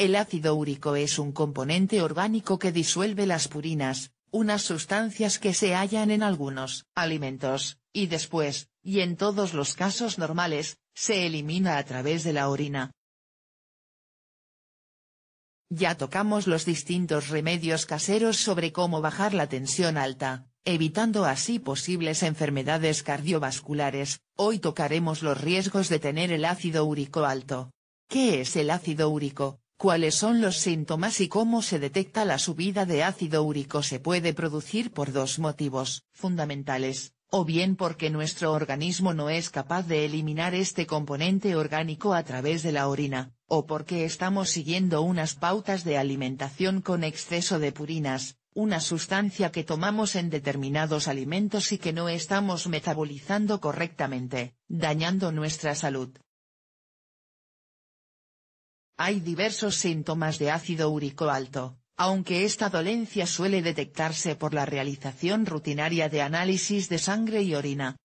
El ácido úrico es un componente orgánico que disuelve las purinas, unas sustancias que se hallan en algunos alimentos, y después, y en todos los casos normales, se elimina a través de la orina. Ya tocamos los distintos remedios caseros sobre cómo bajar la tensión alta, evitando así posibles enfermedades cardiovasculares, hoy tocaremos los riesgos de tener el ácido úrico alto. ¿Qué es el ácido úrico? ¿Cuáles son los síntomas y cómo se detecta la subida de ácido úrico? Se puede producir por dos motivos fundamentales, o bien porque nuestro organismo no es capaz de eliminar este componente orgánico a través de la orina, o porque estamos siguiendo unas pautas de alimentación con exceso de purinas, una sustancia que tomamos en determinados alimentos y que no estamos metabolizando correctamente, dañando nuestra salud. Hay diversos síntomas de ácido úrico alto, aunque esta dolencia suele detectarse por la realización rutinaria de análisis de sangre y orina.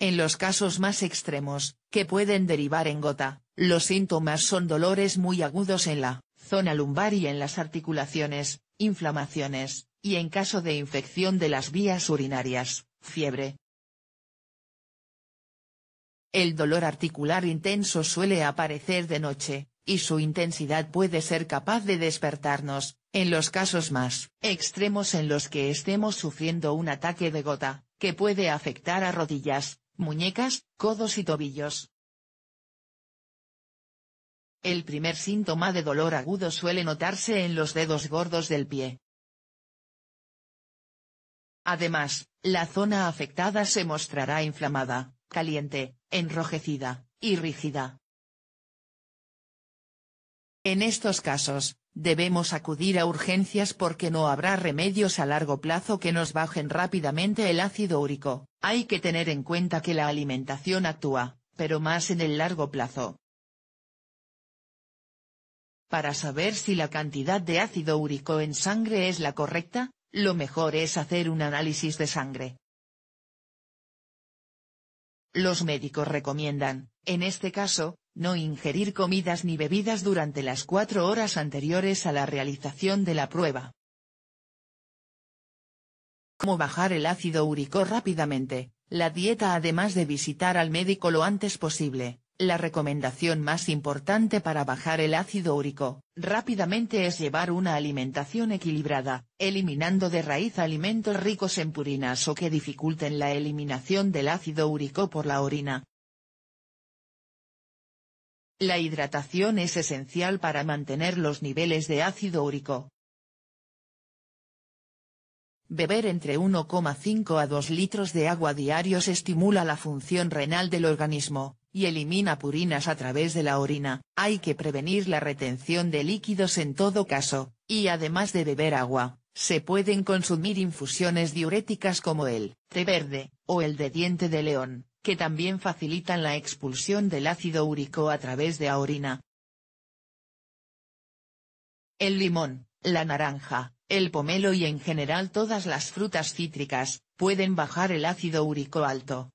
En los casos más extremos, que pueden derivar en gota, los síntomas son dolores muy agudos en la zona lumbar y en las articulaciones, inflamaciones, y en caso de infección de las vías urinarias, fiebre, el dolor articular intenso suele aparecer de noche, y su intensidad puede ser capaz de despertarnos, en los casos más extremos en los que estemos sufriendo un ataque de gota, que puede afectar a rodillas, muñecas, codos y tobillos. El primer síntoma de dolor agudo suele notarse en los dedos gordos del pie. Además, la zona afectada se mostrará inflamada, caliente, enrojecida, y rígida. En estos casos, debemos acudir a urgencias porque no habrá remedios a largo plazo que nos bajen rápidamente el ácido úrico. Hay que tener en cuenta que la alimentación actúa, pero más en el largo plazo. Para saber si la cantidad de ácido úrico en sangre es la correcta, lo mejor es hacer un análisis de sangre, los médicos recomiendan, en este caso, no ingerir comidas ni bebidas durante las cuatro horas anteriores a la realización de la prueba. ¿Cómo bajar el ácido úrico rápidamente? La dieta además de visitar al médico lo antes posible, la recomendación más importante para bajar el ácido úrico, rápidamente es llevar una alimentación equilibrada, eliminando de raíz alimentos ricos en purinas o que dificulten la eliminación del ácido úrico por la orina. La hidratación es esencial para mantener los niveles de ácido úrico. Beber entre 1,5 a 2 litros de agua diarios estimula la función renal del organismo, y elimina purinas a través de la orina, hay que prevenir la retención de líquidos en todo caso, y además de beber agua, se pueden consumir infusiones diuréticas como el té verde, o el de diente de león, que también facilitan la expulsión del ácido úrico a través de la orina. El limón, la naranja, el pomelo y en general todas las frutas cítricas, pueden bajar el ácido úrico alto,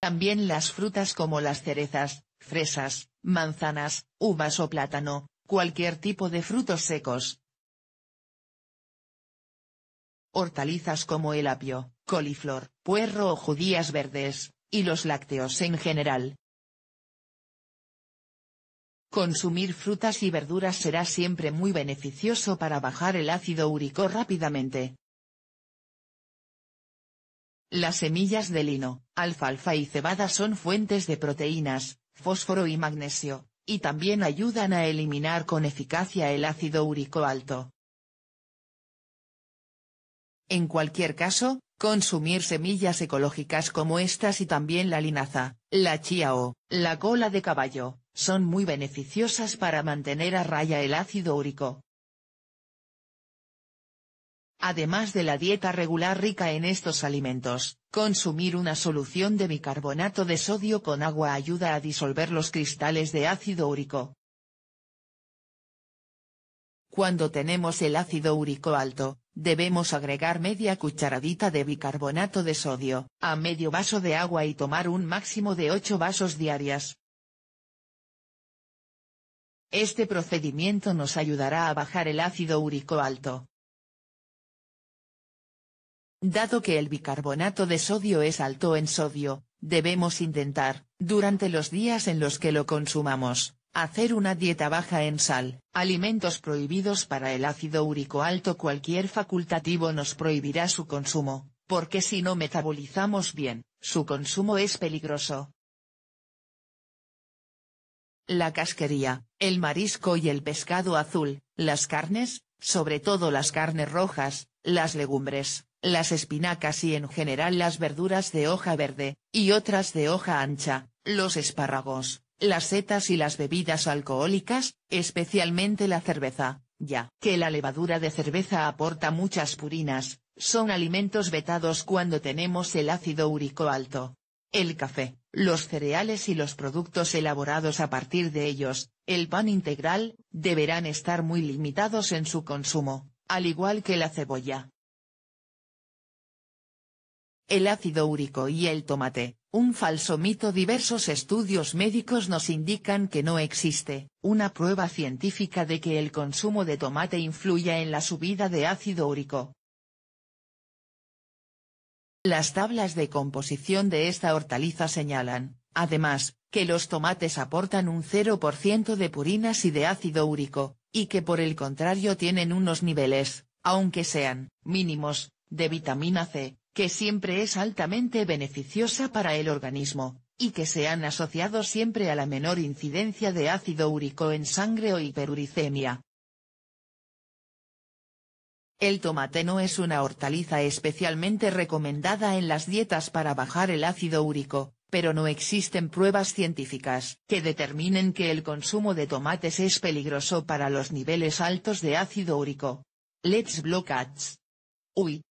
también las frutas como las cerezas, fresas, manzanas, uvas o plátano, cualquier tipo de frutos secos. Hortalizas como el apio, coliflor, puerro o judías verdes, y los lácteos en general. Consumir frutas y verduras será siempre muy beneficioso para bajar el ácido úrico rápidamente, las semillas de lino, alfalfa y cebada son fuentes de proteínas, fósforo y magnesio, y también ayudan a eliminar con eficacia el ácido úrico alto. En cualquier caso, consumir semillas ecológicas como estas y también la linaza, la chía o la cola de caballo, son muy beneficiosas para mantener a raya el ácido úrico, Además de la dieta regular rica en estos alimentos, consumir una solución de bicarbonato de sodio con agua ayuda a disolver los cristales de ácido úrico. Cuando tenemos el ácido úrico alto, debemos agregar media cucharadita de bicarbonato de sodio, a medio vaso de agua y tomar un máximo de 8 vasos diarias. Este procedimiento nos ayudará a bajar el ácido úrico alto, Dado que el bicarbonato de sodio es alto en sodio, debemos intentar, durante los días en los que lo consumamos, hacer una dieta baja en sal. Alimentos prohibidos para el ácido úrico alto Cualquier facultativo nos prohibirá su consumo, porque si no metabolizamos bien, su consumo es peligroso. La casquería, el marisco y el pescado azul, las carnes, sobre todo las carnes rojas, las legumbres, las espinacas y en general las verduras de hoja verde, y otras de hoja ancha, los espárragos, las setas y las bebidas alcohólicas, especialmente la cerveza, ya que la levadura de cerveza aporta muchas purinas, son alimentos vetados cuando tenemos el ácido úrico alto. El café, los cereales y los productos elaborados a partir de ellos, el pan integral, deberán estar muy limitados en su consumo, al igual que la cebolla. El ácido úrico y el tomate, un falso mito Diversos estudios médicos nos indican que no existe, una prueba científica de que el consumo de tomate influya en la subida de ácido úrico. Las tablas de composición de esta hortaliza señalan, Además, que los tomates aportan un 0% de purinas y de ácido úrico, y que por el contrario tienen unos niveles, aunque sean mínimos, de vitamina C, que siempre es altamente beneficiosa para el organismo, y que se han asociado siempre a la menor incidencia de ácido úrico en sangre o hiperuricemia. El tomate no es una hortaliza especialmente recomendada en las dietas para bajar el ácido úrico, pero no existen pruebas científicas que determinen que el consumo de tomates es peligroso para los niveles altos de ácido úrico. Let's block ads. Uy,